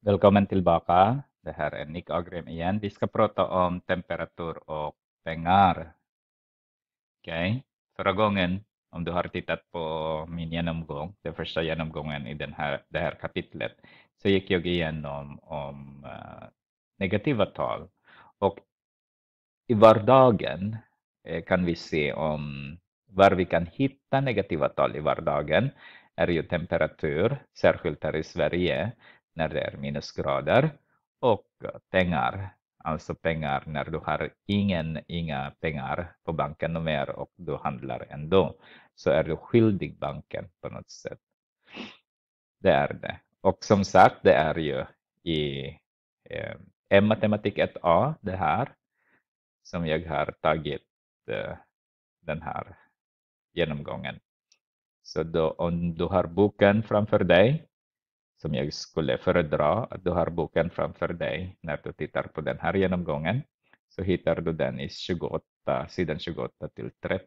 Välkommen tillbaka. Det här är Nick Agrim igen. Vi ska prata om temperatur och pengar. okay. förra gången om du har tittat på min genomgång, den första genomgången i den här, det här kapitlet, så gick jag igenom om uh, negativa tal. Och i vardagen eh, kan vi se om var vi kan hitta negativa tal i vardagen är ju temperatur, särskilt här i Sverige när det är minusgrader och pengar. Alltså pengar när du har ingen, inga pengar på banken mer och du handlar ändå så är du skyldig banken på något sätt. Det är det. Och som sagt, det är ju i eh, matematik 1A det här som jag har tagit eh, den här genomgången. Så då, om du har boken framför dig som jag skulle föredra att du har boken framför dig när du tittar på den här genomgången så hittar du den i 28, sidan 28 till 30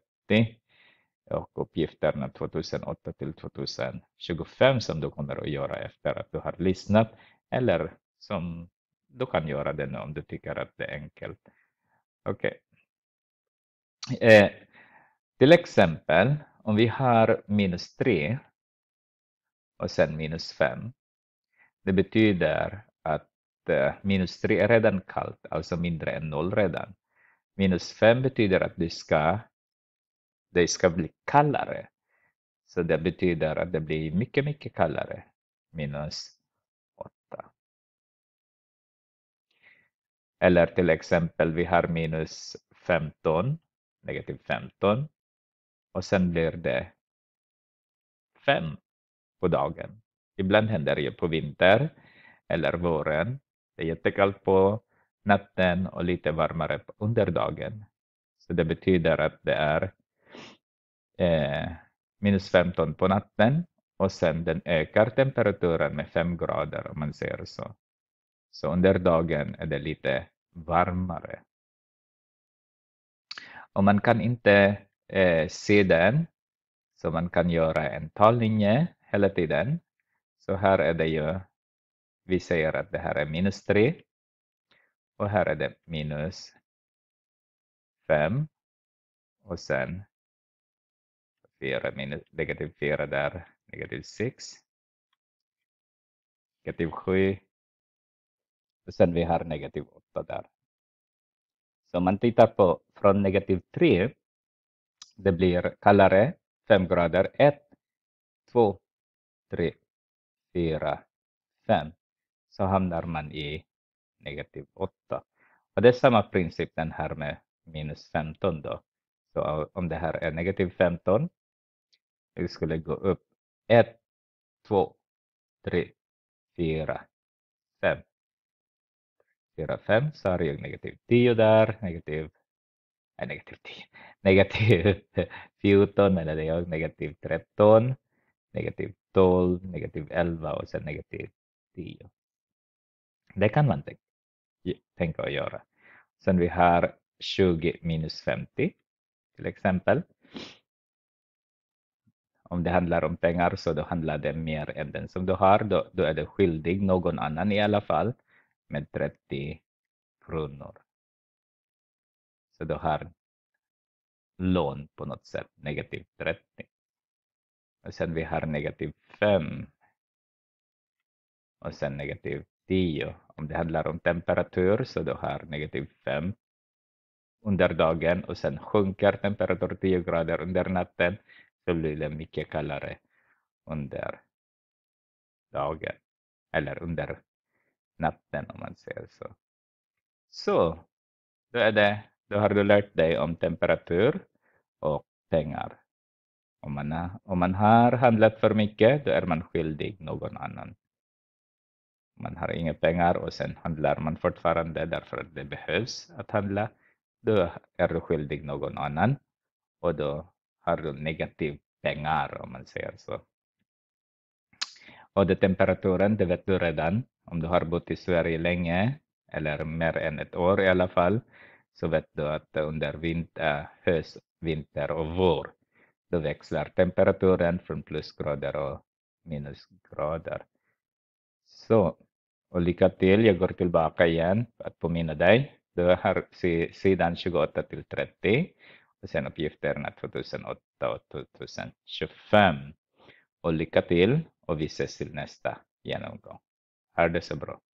och uppgifterna 2008 till 2025 som du kommer att göra efter att du har lyssnat eller som du kan göra det nu om du tycker att det är enkelt. Okej. Okay. Eh, till exempel om vi har minus 3 och sen minus 5 det betyder att eh, minus 3 är redan kallt, alltså mindre än noll redan. Minus 5 betyder att det ska, det ska bli kallare. Så det betyder att det blir mycket, mycket kallare. Minus 8. Eller till exempel, vi har minus 15, negativ 15. Och sen blir det 5 på dagen. Ibland händer det på vinter eller våren. Det är jättekallt på natten och lite varmare under dagen. Så det betyder att det är eh, minus 15 på natten och sen den ökar temperaturen med 5 grader om man ser så. Så under dagen är det lite varmare. Och man kan inte eh, se den, så man kan göra en tallinje hela tiden. Så här är det ju, vi säger att det här är minus 3 och här är det minus 5 och sen 4 minus, negativ 4 där, negativ 6, negativ 7 och sen vi har negativ 8 där. Så om man tittar på från negativ 3, det blir kallare 5 grader 1, 2, 3 4, 5 så hamnar man i negativ 8. Och det är samma princip den här med minus 15 då. Så om det här är negativ 15, vi skulle gå upp 1, 2, 3, 4, 5. 4, 5 så har jag negativ 10 där, negativ nej, negativ 10, negativ 14 eller negativ 13, negativ 12, negativ 11 och sen negativ 10. Det kan man tänka, tänka och göra. Sen vi har 20 minus 50 till exempel. Om det handlar om pengar så då handlar det mer än den som du har. Då, då är du skyldig någon annan i alla fall med 30 kronor. Så du har lån på något sätt, negativ 30 och sen vi har negativ 5 och sen negativ 10. Om det handlar om temperatur så du har negativ 5 under dagen och sen sjunker temperatur 10 grader under natten så blir det mycket kallare under dagen eller under natten om man säger så. Så då, är det, då har du lärt dig om temperatur och pengar. Om man, om man har handlat för mycket, då är man skyldig någon annan. Man har inga pengar och sen handlar man fortfarande därför att det behövs att handla. Då är du skyldig någon annan och då har du negativ pengar om man säger så. Och det temperaturen, det vet du redan. Om du har bott i Sverige länge eller mer än ett år i alla fall så vet du att under vinter, höst, vinter och vår då växlar temperaturen från plusgrader och minusgrader. Så, och lycka till. Jag går tillbaka igen för att påminna dig. Du har sidan 28 till 30 och sen uppgifterna 2008 och 2025. Och lycka till och vi ses till nästa genomgång. Ha det så bra.